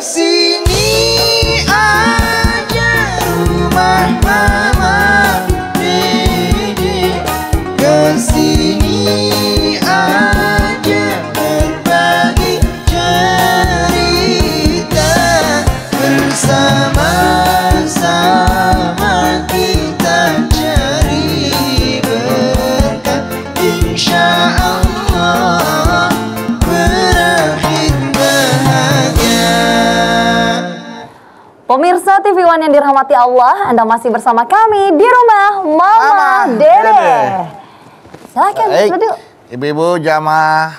Sim. Pemirsa TV One yang dirahmati Allah, Anda masih bersama kami di rumah Mama, Mama Dede. Dede. Silakan Mas duduk. Ibu-ibu jamaah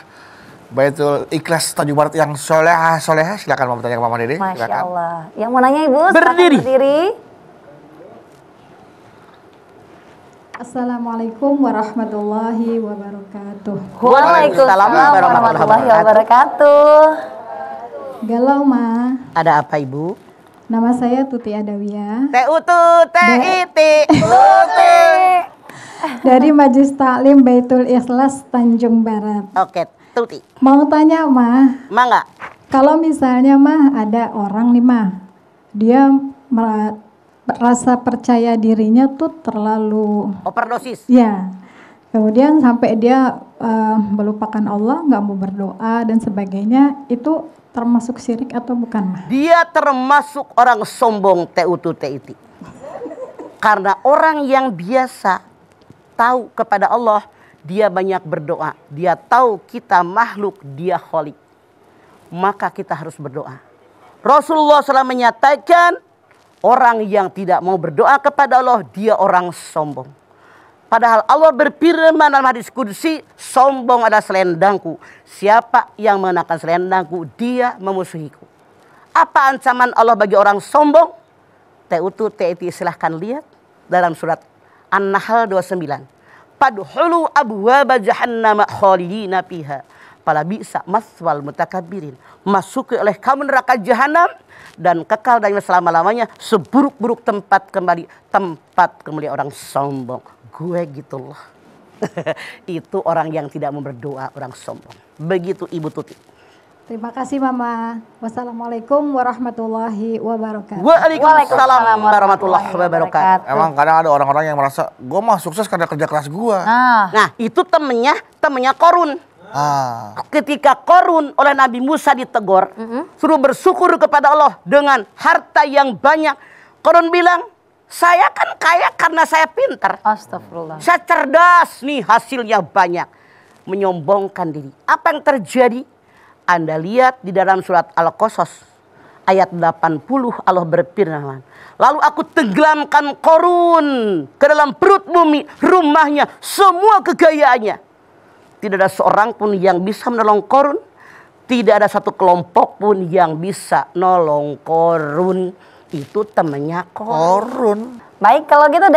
Baitul Ikhlas Tanjung Barat yang soleha soleha silakan mau bertanya ke Mama Dede. Masya silakan. Allah. Yang mau nanya Ibu berdiri. berdiri. Assalamualaikum warahmatullahi wabarakatuh. Waalaikumsalam warahmatullahi wabarakatuh. Galau ma. Ada apa Ibu? Nama saya Tuti Adawia. T U T T I T Tuti. Dari Majelis Taklim Baitul Ikhlas Tanjung Barat. Oke, Tuti. Mau tanya, Mah. Ma enggak? Kalau misalnya Mah ada orang nih Mah, dia merasa percaya dirinya tuh terlalu overdosis. Ya kemudian sampai dia uh, melupakan Allah nggak mau berdoa dan sebagainya itu termasuk syirik atau bukan dia termasuk orang sombong teutu teiti karena orang yang biasa tahu kepada Allah dia banyak berdoa dia tahu kita makhluk dia kholik maka kita harus berdoa Rasulullah SAW menyatakan orang yang tidak mau berdoa kepada Allah dia orang sombong Padahal Allah berfirman dalam hadis kudsi, sombong adalah selendangku. Siapa yang mengenakan selendangku, dia memusuhiku. Apa ancaman Allah bagi orang sombong? Teutu teiti silahkan lihat dalam surat An-Nahl 29. Padhulu abwaba jahannama khalidina napiha. Pala bisa maswal mutakabirin. Masuki oleh kamu neraka jahanam dan kekal dan selama-lamanya seburuk-buruk tempat kembali tempat kembali orang sombong gue gitu loh. itu orang yang tidak mau berdoa, orang sombong. Begitu Ibu Tuti. Terima kasih Mama. Wassalamualaikum warahmatullahi wabarakatuh. Waalaikumsalam warahmatullahi wabarakatuh. Emang kadang ada orang-orang yang merasa gue mah sukses karena kerja keras gue. Ah. Nah, itu temennya temennya Korun. Ah. Ketika Korun oleh Nabi Musa ditegur, mm -hmm. suruh bersyukur kepada Allah dengan harta yang banyak. Korun bilang, saya kan kaya karena saya pintar. Astagfirullah. Saya cerdas nih hasilnya banyak. Menyombongkan diri. Apa yang terjadi? Anda lihat di dalam surat Al-Qasas ayat 80 Allah berfirman. Lalu aku tenggelamkan korun ke dalam perut bumi, rumahnya, semua kegayaannya. Tidak ada seorang pun yang bisa menolong korun. Tidak ada satu kelompok pun yang bisa nolong korun itu temennya Korun. Baik, kalau gitu